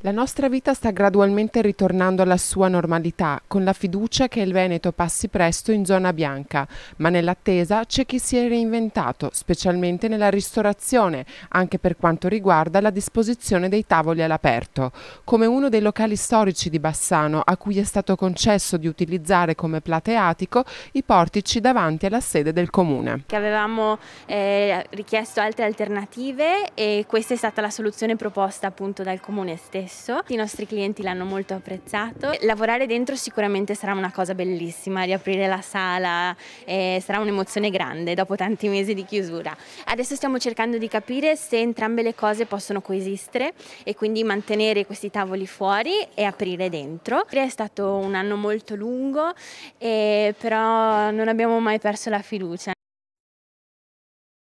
La nostra vita sta gradualmente ritornando alla sua normalità, con la fiducia che il Veneto passi presto in zona bianca, ma nell'attesa c'è chi si è reinventato, specialmente nella ristorazione, anche per quanto riguarda la disposizione dei tavoli all'aperto. Come uno dei locali storici di Bassano, a cui è stato concesso di utilizzare come plateatico i portici davanti alla sede del comune. Avevamo eh, richiesto altre alternative e questa è stata la soluzione proposta appunto dal comune stesso spesso, i nostri clienti l'hanno molto apprezzato. Lavorare dentro sicuramente sarà una cosa bellissima, riaprire la sala eh, sarà un'emozione grande dopo tanti mesi di chiusura. Adesso stiamo cercando di capire se entrambe le cose possono coesistere e quindi mantenere questi tavoli fuori e aprire dentro. È stato un anno molto lungo, eh, però non abbiamo mai perso la fiducia.